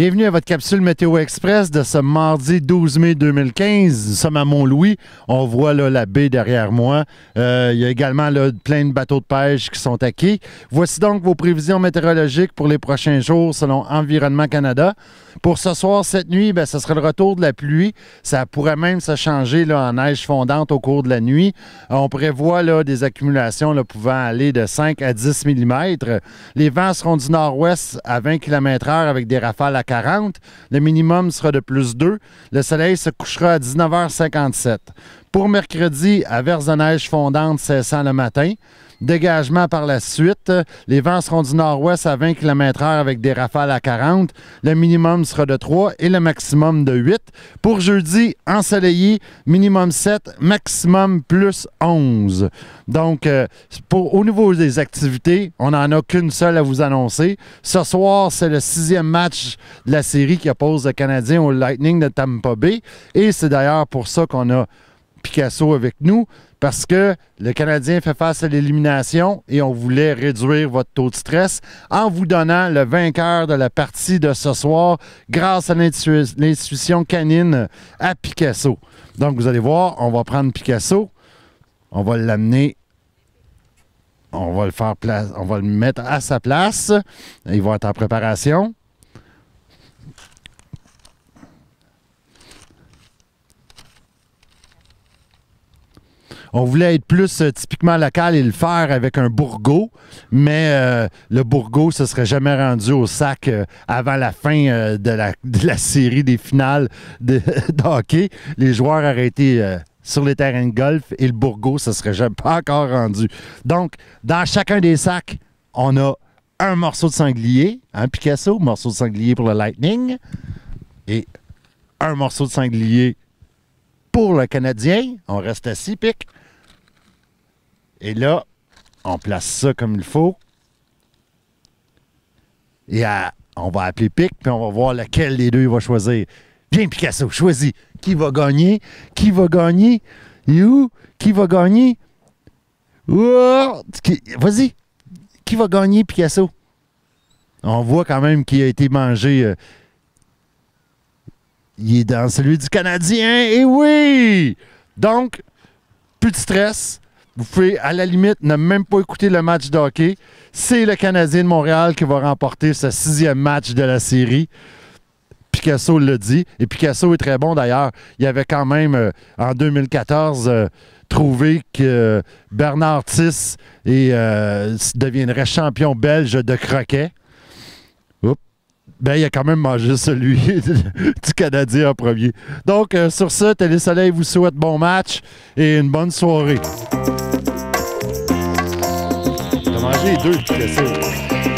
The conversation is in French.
Bienvenue à votre capsule Météo Express de ce mardi 12 mai 2015. Nous sommes à Mont-Louis. On voit là, la baie derrière moi. Euh, il y a également là, plein de bateaux de pêche qui sont à Voici donc vos prévisions météorologiques pour les prochains jours selon Environnement Canada. Pour ce soir, cette nuit, ben, ce sera le retour de la pluie. Ça pourrait même se changer là, en neige fondante au cours de la nuit. Euh, on prévoit des accumulations pouvant aller de 5 à 10 mm. Les vents seront du nord-ouest à 20 km/h avec des rafales à 40, le minimum sera de plus 2, le soleil se couchera à 19h57. Pour mercredi, averse de neige fondante cessant le matin, Dégagement par la suite. Les vents seront du nord-ouest à 20 km/h avec des rafales à 40. Le minimum sera de 3 et le maximum de 8. Pour jeudi, ensoleillé, minimum 7, maximum plus 11. Donc, euh, au niveau des activités, on n'en a qu'une seule à vous annoncer. Ce soir, c'est le sixième match de la série qui oppose le Canadien au Lightning de Tampa Bay. Et c'est d'ailleurs pour ça qu'on a Picasso avec nous parce que le Canadien fait face à l'élimination et on voulait réduire votre taux de stress en vous donnant le vainqueur de la partie de ce soir grâce à l'institution canine à Picasso. Donc, vous allez voir, on va prendre Picasso, on va l'amener on va le faire place, on va le mettre à sa place. Il va être en préparation. on voulait être plus euh, typiquement local et le faire avec un bourgo, mais euh, le bourgo, se serait jamais rendu au sac euh, avant la fin de la, série des finales de, hockey. Les joueurs auraient été sur les terrains de golf et le bourgo, se serait jamais pas encore rendu. Donc, dans chacun des sacs, on a un morceau de sanglier, un Picasso, Picasso, morceau de sanglier pour le Lightning, et un morceau de sanglier pour le Canadien. On reste à six pics. Et là, on place ça comme il faut. Et on va appeler Pic, puis on va voir lequel des deux il va choisir. Viens, Picasso, choisis. Qui va gagner? Qui va gagner? You? Qui va gagner? Vas-y. Qui va gagner, Picasso? On voit quand même qu'il a été mangé. Euh, il est dans celui du Canadien. Et oui! Donc, plus de stress. Vous pouvez, à la limite, ne même pas écouter le match de hockey. C'est le Canadien de Montréal qui va remporter ce sixième match de la série. Picasso l'a dit. Et Picasso est très bon d'ailleurs. Il avait quand même, euh, en 2014, euh, trouvé que Bernard Tiss euh, deviendrait champion belge de croquet. Ben, il a quand même mangé celui du Canadien en premier. Donc, sur ce, Télé Soleil vous souhaite bon match et une bonne soirée manger deux